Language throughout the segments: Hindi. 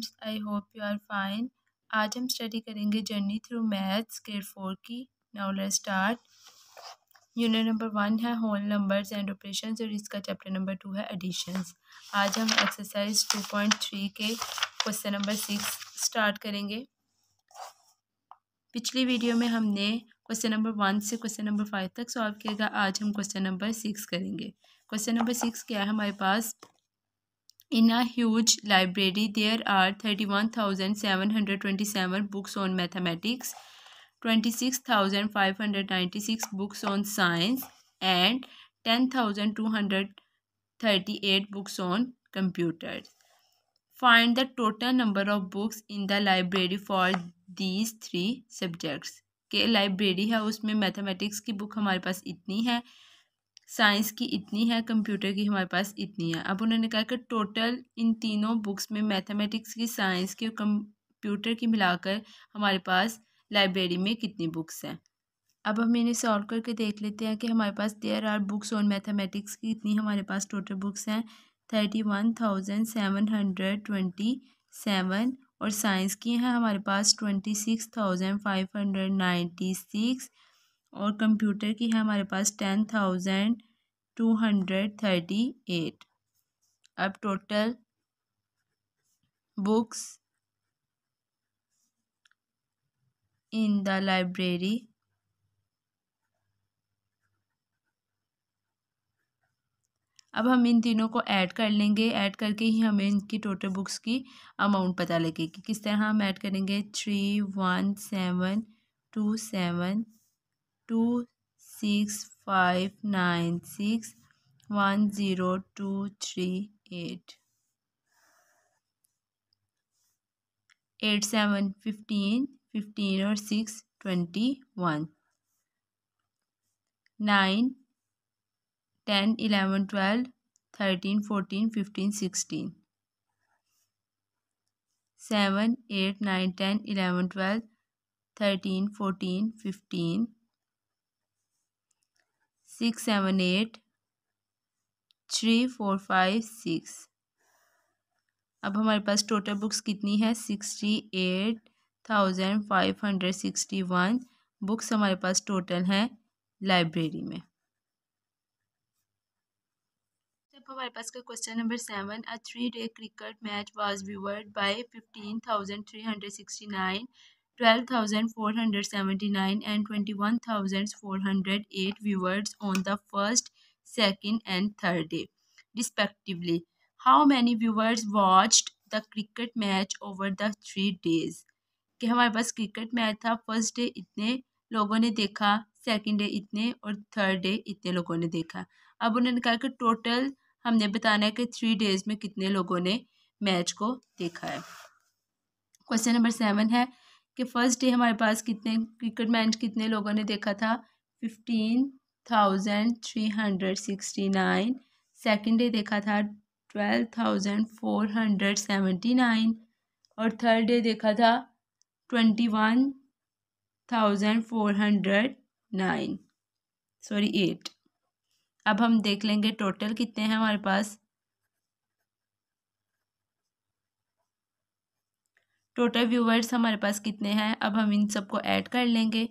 Friends I hope you are fine आज हम स्टडी करेंगे journey through maths care four की now let's start unit number one है होल नंबर्स एंड ऑपरेशंस और इसका चैप्टर नंबर टू है एडिशंस आज हम एक्सरसाइज टू पॉइंट थ्री के क्वेश्चन नंबर सिक्स स्टार्ट करेंगे पिछली वीडियो में हमने क्वेश्चन नंबर वन से क्वेश्चन नंबर फाइव तक सॉल्व किया किएगा आज हम क्वेश्चन नंबर सिक्स करेंगे क्वेश्चन नंबर सिक्स क्या है हमारे पास In a huge library, there are 31,727 books on mathematics, 26,596 books on science, and 10,238 books on computers. Find the total number of books in the library for these three subjects. के लाइब्रेरी है उसमें मैथमेटिक्स की बुक हमारे पास इतनी है साइंस की इतनी है कंप्यूटर की हमारे पास इतनी है अब उन्होंने कहा कि टोटल इन तीनों बुक्स में मैथमेटिक्स की साइंस की और कंप्यूटर की मिलाकर हमारे पास लाइब्रेरी में कितनी बुक्स हैं अब हम इन्हें सॉल्व करके देख लेते हैं कि हमारे पास there are books on mathematics की इतनी हमारे पास टोटल बुक्स हैं thirty one thousand seven hundred twenty seven और साइंस की हैं हमारे पास twenty six thousand five hundred ninety six और कंप्यूटर की है हमारे पास ten thousand two hundred thirty eight अब total books in the library अब हम इन तीनों को ऐड कर लेंगे ऐड करके ही हमें इनकी टोटल बुक्स की अमाउंट पता लगेगी किस तरह हम ऐड करेंगे three one seven two seven two six five nine six one zero two three eight eight seven fifteen fifteen or six twenty one nine ten eleven twelve thirteen fourteen fifteen sixteen seven eight nine ten eleven twelve thirteen fourteen fifteen six seven eight three four five six अब हमारे पास टोटल बुक्स कितनी है sixty eight thousand five hundred sixty one books हमारे पास टोटल हैं लाइब्रेरी में हमारे पास का question number seven a three day cricket match was viewed by fifteen thousand three hundred sixty nine 12,479 and 21,408 viewers on the first, second and third day, respectively. How many viewers watched the cricket match over the three days? कि हमारे पास क्रिकेट मैच था फर्स्ट डे इतने लोगों ने देखा सेकंड डे इतने और थर्ड डे इतने लोगों ने देखा अब उन्होंने कहा कि टोटल हमने बताना है कि थ्री डेज में कितने लोगों ने मैच को देखा है क्वेश्चन नंबर सेवन है कि फ़र्स्ट डे हमारे पास कितने क्रिकेट मैच कितने लोगों ने देखा था fifteen thousand three hundred sixty nine second day देखा था twelve thousand four hundred seventy nine और थर्ड डे देखा था twenty one thousand four hundred nine sorry eight अब हम देख लेंगे टोटल कितने हैं हमारे पास टोटल व्यूवर्स हमारे पास कितने हैं अब हम इन सबको ऐड कर लेंगे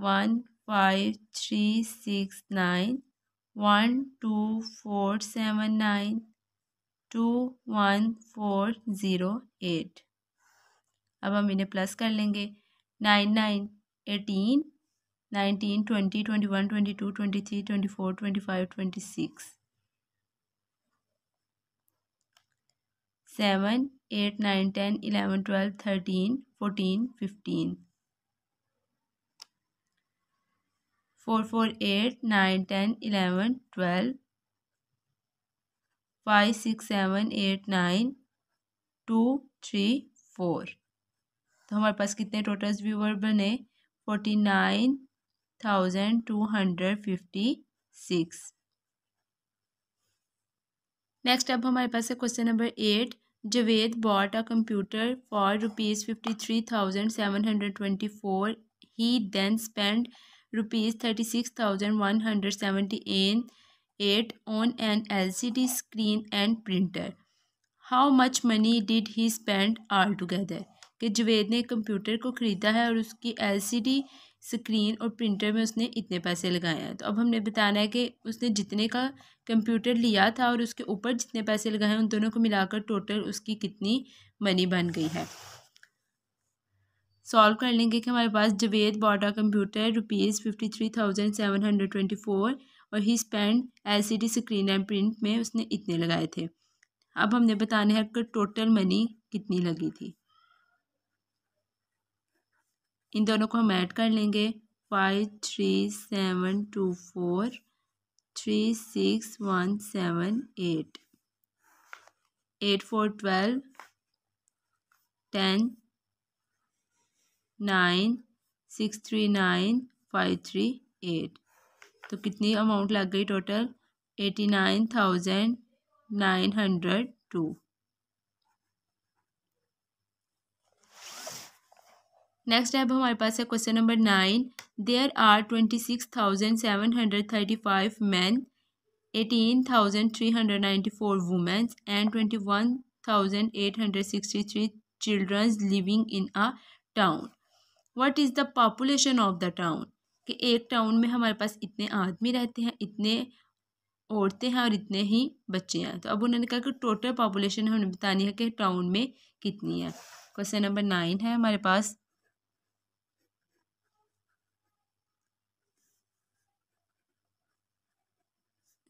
one five three six nine one two four seven nine two one four zero eight अब हम इन्हें प्लस कर लेंगे nine nine eighteen nineteen twenty twenty one twenty two twenty three twenty four twenty five twenty six seven eight nine ten eleven twelve thirteen fourteen fifteen four four eight nine ten eleven twelve five six seven eight nine two three four तो हमारे पास कितने टोटल व्यूअर बने forty nine thousand two hundred fifty six next अब हमारे पास है question number eight Javed bought a computer for rupees fifty three thousand seven hundred twenty four he then spend rupees thirty six thousand one hundred seventy eight on an L C D screen and printer how much money did he spend all together कि जवेद ने कंप्यूटर को ख़रीदा है और उसकी एल सी डी स्क्रीन और प्रिंटर में उसने इतने पैसे लगाए हैं तो अब हमने बताना है कि उसने जितने का कंप्यूटर लिया था और उसके ऊपर जितने पैसे लगाए हैं उन दोनों को मिलाकर टोटल उसकी कितनी मनी बन गई है सॉल्व कर लेंगे कि हमारे पास Javed bought a computer rupees fifty three thousand seven hundred twenty four और he spend L screen and print में उसने इतने लगाए थे अब हमने बताना है कि टोटल मनी कितनी लगी थी इन दोनों को हम ऐड कर लेंगे five three seven two four three six one seven eight eight four twelve ten nine six three nine five three eight तो कितनी अमाउंट लग गई total eighty nine thousand nine hundred two next है अब हमारे पास है question number nine there are twenty six thousand seven hundred thirty five man eighteen thousand three hundred ninety four womens and twenty one thousand eight hundred sixty three childrens living in a town what is the population of the town कि एक टाउन में हमारे पास इतने आदमी रहते हैं इतने औरतें हैं और इतने ही बच्चे हैं तो अब उन्होंने कहा कि टोटल पॉपुलेशन हमें बतानी है कि टाउन में कितनी है क्वेश्चन नंबर नाइन है हमारे पास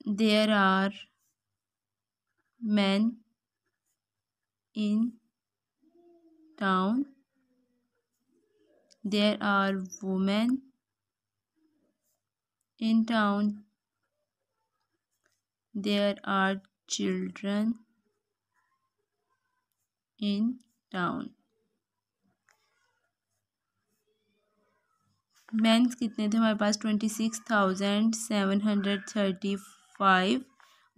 there are men in town there are women in town there are children in town mens कितने थे हमारे पास twenty six thousand seven hundred thirty five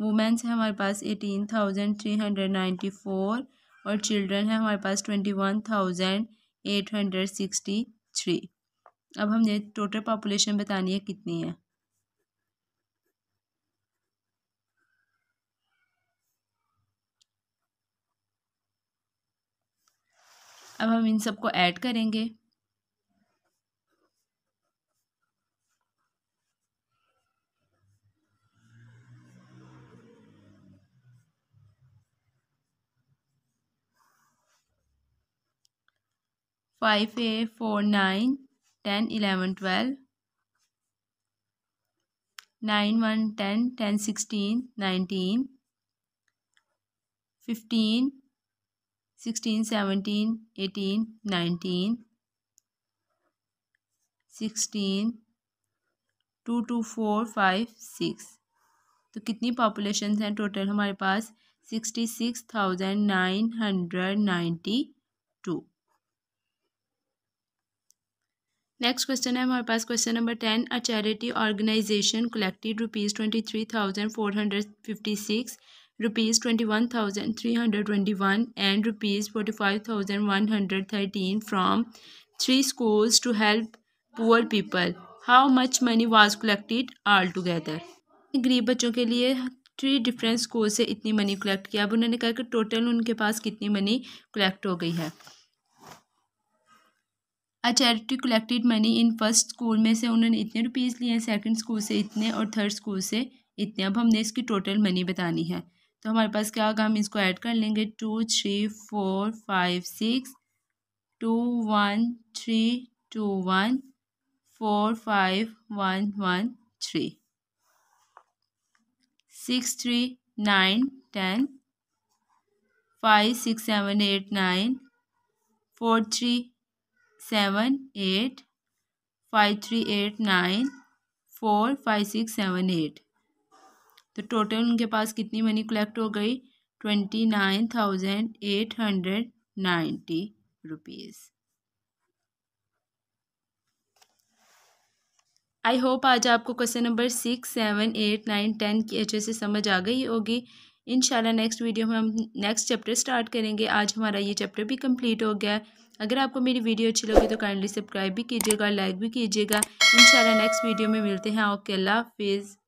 womens है हमारे पास eighteen thousand three hundred ninety four और चिल्ड्रन है हमारे पास twenty one thousand eight hundred sixty three अब हमने टोटल पॉपुलेशन बतानी है कितनी है अब हम इन सबको ऐड करेंगे five a four nine ten eleven twelve nine one ten ten sixteen nineteen fifteen sixteen seventeen eighteen nineteen sixteen two two four five six तो कितनी पॉपुलेशन हैं टोटल हमारे पास sixty six thousand nine hundred ninety two next question है हमारे पास question number ten a charity organisation collected rupees twenty three thousand four hundred fifty six rupees twenty one thousand three hundred twenty one and rupees forty five thousand one hundred thirteen from three schools to help poor people how much money was collected all together गरीब बच्चों के लिए थ्री डिफरेंट स्कूल से इतनी मनी कलेक्ट किया अब उन्होंने कहा कि टोटल उनके पास कितनी मनी कलेक्ट हो गई है a charity collected money in first school में से उन्होंने इतने रुपीज़ लिए हैं सेकेंड स्कूल से इतने और थर्ड स्कूल से इतने अब हमने इसकी टोटल मनी बतानी है तो हमारे पास क्या होगा हम इसको ऐड कर लेंगे two three four five six two one three two one four five one one three six three nine ten five six seven eight nine four three seven eight five three eight nine four five six seven eight तो टोटल उनके पास कितनी मनी कलेक्ट हो गई twenty nine thousand eight hundred ninety rupees I hope आज आपको question number six seven eight nine ten की अच्छे से समझ आ गई होगी इन नेक्स्ट वीडियो में हम नेक्स्ट चैप्टर स्टार्ट करेंगे आज हमारा ये चैप्टर भी कंप्लीट हो गया अगर आपको मेरी वीडियो अच्छी लगी तो काइंडली सब्सक्राइब भी कीजिएगा लाइक भी कीजिएगा इन नेक्स्ट वीडियो में मिलते हैं ओके अल्लाह हाफिज़